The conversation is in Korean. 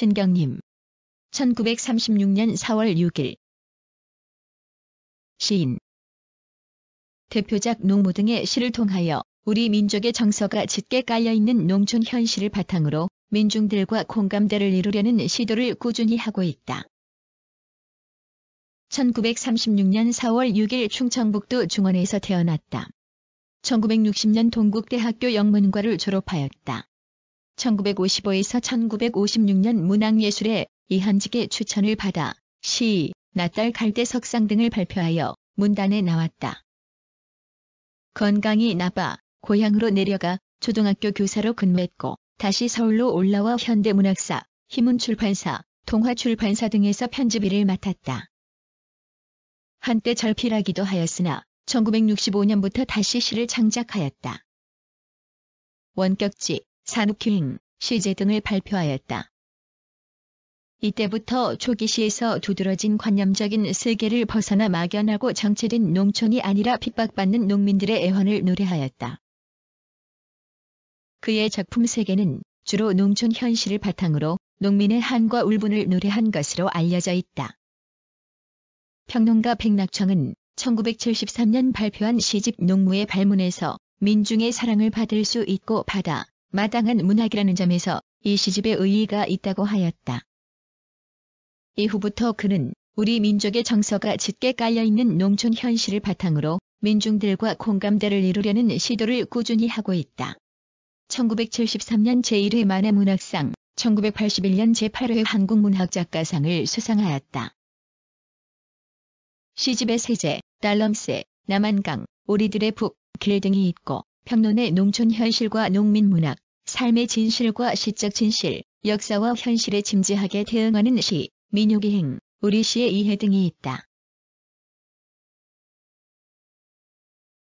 신경님. 1936년 4월 6일. 시인. 대표작 농모 등의 시를 통하여 우리 민족의 정서가 짙게 깔려있는 농촌 현실을 바탕으로 민중들과 공감대를 이루려는 시도를 꾸준히 하고 있다. 1936년 4월 6일 충청북도 중원에서 태어났다. 1960년 동국대학교 영문과를 졸업하였다. 1955에서 1956년 문학예술에 이한직의 추천을 받아 시, 나달 갈대석상 등을 발표하여 문단에 나왔다. 건강이 나빠 고향으로 내려가 초등학교 교사로 근무했고 다시 서울로 올라와 현대문학사, 희문출판사, 동화출판사 등에서 편집 일을 맡았다. 한때 절필하기도 하였으나 1965년부터 다시 시를 창작하였다. 원격지, 사누큐잉, 시제 등을 발표하였다. 이때부터 초기시에서 두드러진 관념적인 세계를 벗어나 막연하고 정체된 농촌이 아니라 핍박받는 농민들의 애환을 노래하였다. 그의 작품 세계는 주로 농촌 현실을 바탕으로 농민의 한과 울분을 노래한 것으로 알려져 있다. 평론가 백낙청은 1973년 발표한 시집 농무의 발문에서 민중의 사랑을 받을 수 있고 받아 마땅한 문학이라는 점에서 이시집의 의의가 있다고 하였다. 이후부터 그는 우리 민족의 정서가 짙게 깔려있는 농촌 현실을 바탕으로 민중들과 공감대를 이루려는 시도를 꾸준히 하고 있다. 1973년 제1회 만해 문학상, 1981년 제8회 한국문학작가상을 수상하였다. 시집의 세제, 달럼세 남한강, 오리들의 북, 길 등이 있고 평론의 농촌 현실과 농민 문학, 삶의 진실과 시적 진실, 역사와 현실에 진지하게 대응하는 시, 민요기행, 우리 시의 이해 등이 있다.